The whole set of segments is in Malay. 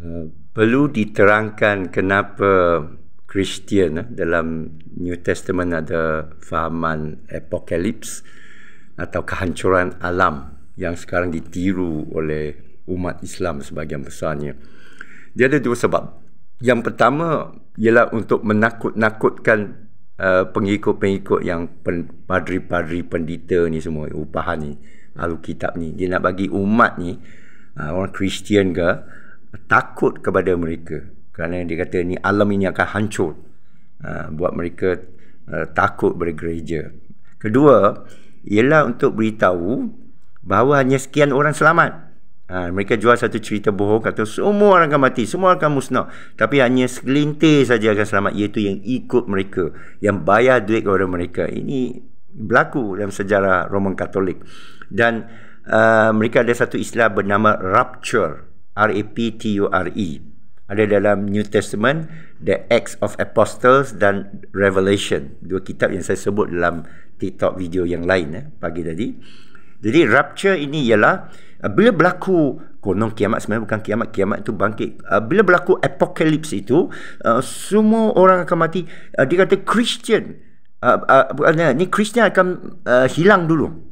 Eh, perlu diterangkan kenapa Kristian eh, dalam New Testament ada fahaman apokalips atau kehancuran alam yang sekarang ditiru oleh umat Islam sebagian besarnya. Dia ada dua sebab. Yang pertama ialah untuk menakut-nakutkan uh, pengikut-pengikut yang pen, padri-padri pendita ni semua, upahan ni, alu kitab ni. Dia nak bagi umat ni, uh, orang Kristian ke, takut kepada mereka kerana dia kata ni alam ini akan hancur ha, buat mereka uh, takut bergereja kedua ialah untuk beritahu bahawa hanya sekian orang selamat ha, mereka jual satu cerita bohong kata semua orang akan mati semua akan musnah tapi hanya segelintir saja akan selamat iaitu yang ikut mereka yang bayar duit kepada mereka ini berlaku dalam sejarah Roman Katolik dan uh, mereka ada satu istilah bernama rapture R-A-P-T-U-R-E ada dalam New Testament The Acts of Apostles dan Revelation dua kitab yang saya sebut dalam TikTok video yang lain eh, pagi tadi jadi rapture ini ialah eh, bila berlaku konon kiamat sebenarnya bukan kiamat kiamat itu bangkit eh, bila berlaku apokalips itu eh, semua orang akan mati uh, dia kata Christian ni Christian akan hilang dulu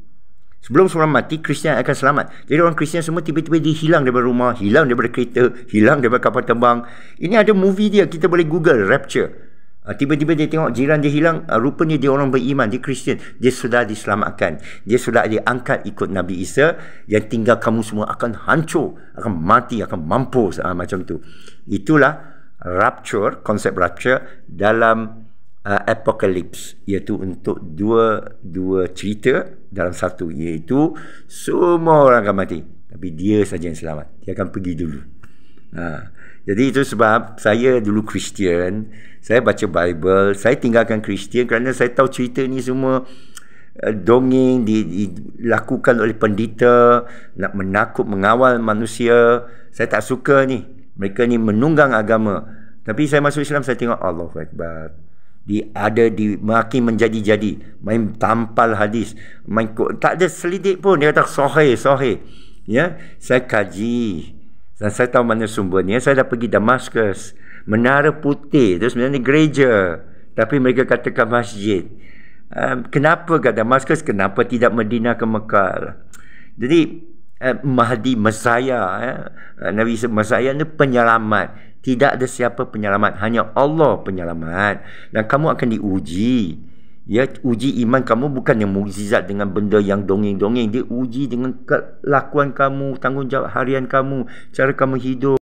Sebelum seorang mati, Kristian akan selamat. Jadi orang Kristian semua tiba-tiba dihilang daripada rumah, hilang daripada kereta, hilang daripada kapal terbang. Ini ada movie dia, kita boleh google Rapture. Ah, tiba-tiba dia tengok jiran dia hilang, ah, rupanya dia orang beriman, dia Kristian. Dia sudah diselamatkan. Dia sudah diangkat ikut Nabi Isa yang tinggal kamu semua akan hancur, akan mati, akan mampus. Ah, macam tu. Itulah rapture, konsep rapture dalam uh, apocalypse iaitu untuk dua dua cerita dalam satu iaitu semua orang akan mati tapi dia saja yang selamat dia akan pergi dulu ha. jadi itu sebab saya dulu Christian saya baca Bible saya tinggalkan Christian kerana saya tahu cerita ni semua uh, dongeng dilakukan oleh pendeta nak menakut mengawal manusia saya tak suka ni mereka ni menunggang agama tapi saya masuk Islam saya tengok Allahu akbar di ada di maki menjadi-jadi main tampal hadis main tak ada selidik pun dia kata sohe sohe ya saya kaji dan saya tahu mana sumbernya saya dah pergi Damascus menara putih terus sebenarnya gereja tapi mereka katakan masjid um, kenapa kat Damascus kenapa tidak Medina ke Mekah jadi eh, Mahdi Masaya eh. eh, Nabi Isa Masaya ni penyelamat tidak ada siapa penyelamat hanya Allah penyelamat dan kamu akan diuji ya uji iman kamu bukan yang mukjizat dengan benda yang dongeng-dongeng dia uji dengan kelakuan kamu tanggungjawab harian kamu cara kamu hidup